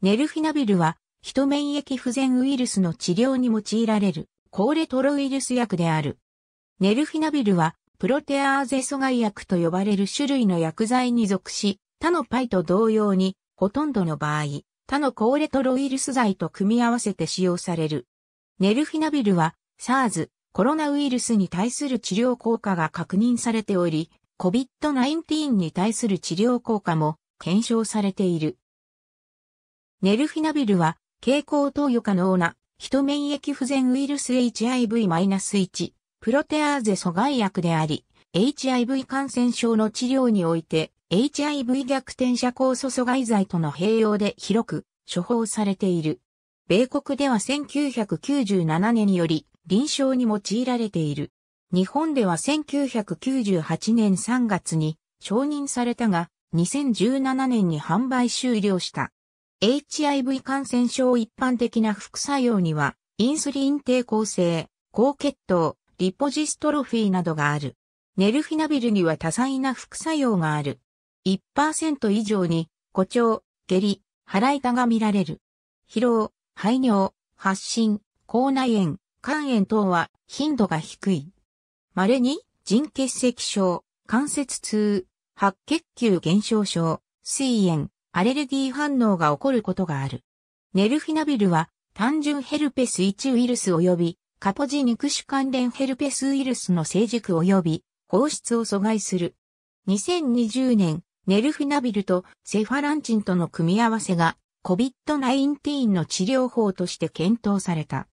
ネルフィナビルは、人免疫不全ウイルスの治療に用いられる、高レトロウイルス薬である。ネルフィナビルは、プロテアーゼ阻害薬と呼ばれる種類の薬剤に属し、他のパイと同様に、ほとんどの場合、他の高レトロウイルス剤と組み合わせて使用される。ネルフィナビルは、SARS、コロナウイルスに対する治療効果が確認されており、COVID-19 に対する治療効果も検証されている。ネルフィナビルは、経口投与可能な、人免疫不全ウイルス HIV-1、プロテアーゼ阻害薬であり、HIV 感染症の治療において、HIV 逆転者酵素阻害剤との併用で広く処方されている。米国では1997年により臨床に用いられている。日本では1998年3月に承認されたが、2017年に販売終了した。HIV 感染症一般的な副作用には、インスリン抵抗性、高血糖、リポジストロフィーなどがある。ネルフィナビルには多彩な副作用がある。1%以上に、誇張、下痢、腹痛が見られる。疲労、排尿、発疹、口内炎、肝炎等は頻度が低い。稀に、腎結石症、関節痛、白血球減少症、水炎、アレルギー反応が起こることがある。ネルフィナビルは単純ヘルペス1ウイルス及びカポジ肉種関連ヘルペスウイルスの成熟及び放出を阻害する。2020年、ネルフィナビルとセファランチンとの組み合わせが COVID-19 の治療法として検討された。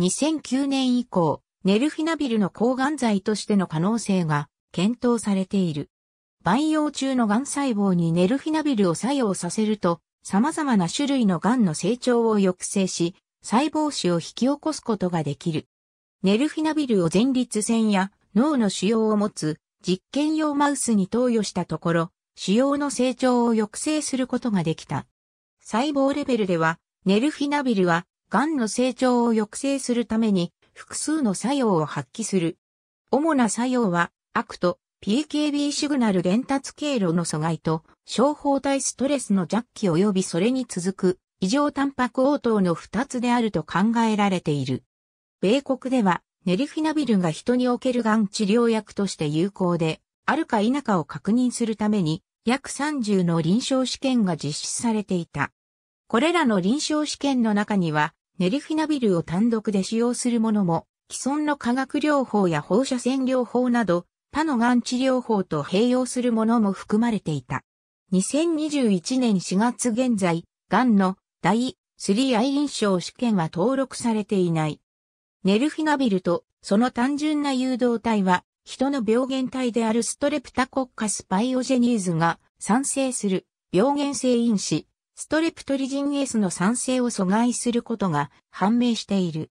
2009年以降、ネルフィナビルの抗がん剤としての可能性が検討されている。培養中の癌細胞にネルフィナビルを作用させると、様々な種類の癌の成長を抑制し、細胞死を引き起こすことができる。ネルフィナビルを前立腺や脳の腫瘍を持つ実験用マウスに投与したところ、腫瘍の成長を抑制することができた。細胞レベルでは、ネルフィナビルは、癌の成長を抑制するために、複数の作用を発揮する。主な作用は、アクト、PKB シグナル伝達経路の阻害と、小胞体ストレスの弱気及びそれに続く、異常タンパク応答の二つであると考えられている。米国では、ネリフィナビルが人におけるがん治療薬として有効で、あるか否かを確認するために、約30の臨床試験が実施されていた。これらの臨床試験の中には、ネリフィナビルを単独で使用するものも、既存の化学療法や放射線療法など、他のがん治療法と併用するものも含まれていた。2021年4月現在、がんの第 3i 印象試験は登録されていない。ネルフィナビルとその単純な誘導体は、人の病原体であるストレプタコッカスパイオジェニーズが産生する病原性因子、ストレプトリジン S の産生を阻害することが判明している。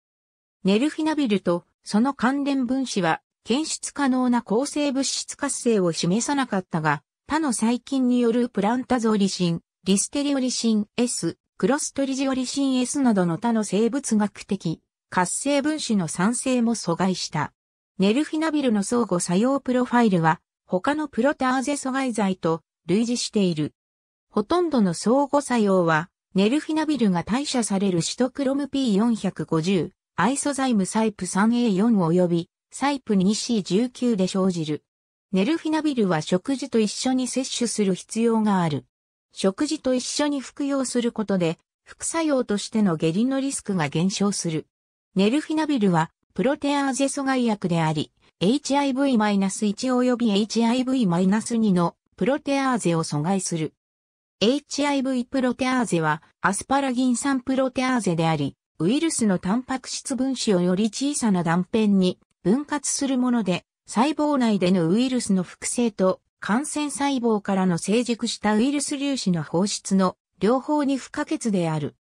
ネルフィナビルとその関連分子は検出可能な抗生物質活性を示さなかったが、他の細菌によるプランタゾリシン、リステリオリシン S、クロストリジオリシン S などの他の生物学的、活性分子の酸性も阻害した。ネルフィナビルの相互作用プロファイルは、他のプロターゼ阻害剤と類似している。ほとんどの相互作用は、ネルフィナビルが代謝されるシトクロム P450、アイソザイムサイプ 3A4 及びサイプ 2C19 で生じる。ネルフィナビルは食事と一緒に摂取する必要がある。食事と一緒に服用することで、副作用としての下痢のリスクが減少する。ネルフィナビルは、プロテアーゼ阻害薬であり、HIV-1 及び HIV-2 のプロテアーゼを阻害する。HIV プロテアーゼはアスパラギン酸プロテアーゼであり、ウイルスのタンパク質分子をより小さな断片に分割するもので、細胞内でのウイルスの複製と感染細胞からの成熟したウイルス粒子の放出の両方に不可欠である。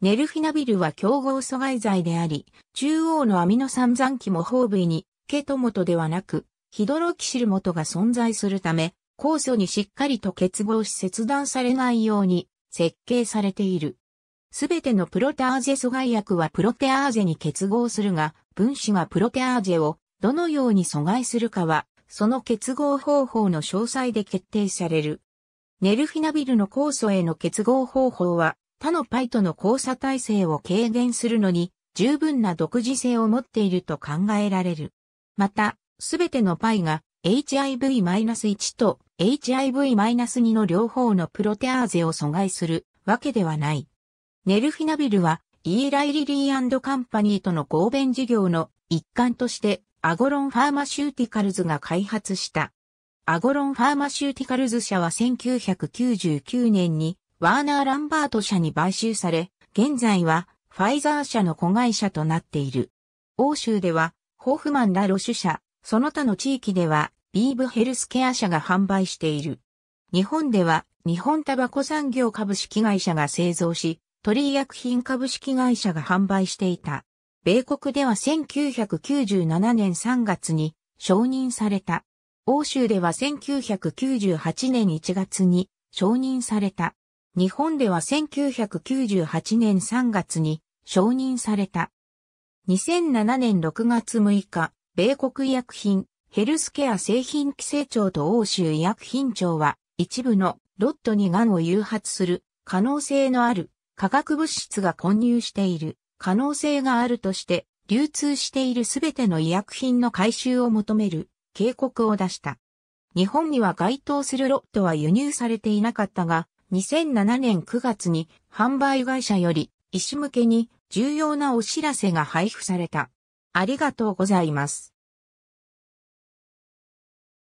ネルフィナビルは競合阻害剤であり、中央のアミノ酸残基も方部にケトモトではなく、ヒドロキシルモトが存在するため、酵素にしっかりと結合し切断されないように設計されている。すべてのプロテアーゼ阻害薬はプロテアーゼに結合するが、分子がプロテアーゼをどのように阻害するかは、その結合方法の詳細で決定される。ネルフィナビルの酵素への結合方法は、他のパイとの交差体制を軽減するのに、十分な独自性を持っていると考えられる。また、すべてのパイが HIV-1 と HIV-2 の両方のプロテアーゼを阻害するわけではない。ネルフィナビルは、イーライ・リリーカンパニーとの合弁事業の一環として、アゴロンファーマシューティカルズが開発した。アゴロンファーマシューティカルズ社は1999年にワーナー・ランバート社に買収され、現在はファイザー社の子会社となっている。欧州ではホフマン・ラ・ロシュ社、その他の地域ではビーブヘルスケア社が販売している。日本では日本タバコ産業株式会社が製造し、鳥医薬品株式会社が販売していた。米国では1997年3月に承認された。欧州では1998年1月に承認された。日本では1998年3月に承認された。2007年6月6日、米国医薬品、ヘルスケア製品規制庁と欧州医薬品庁は、一部のロットに癌を誘発する可能性のある化学物質が混入している可能性があるとして、流通しているすべての医薬品の回収を求める警告を出した。日本には該当するロットは輸入されていなかったが、2007年9月に販売会社より医師向けに重要なお知らせが配布された。ありがとうございます。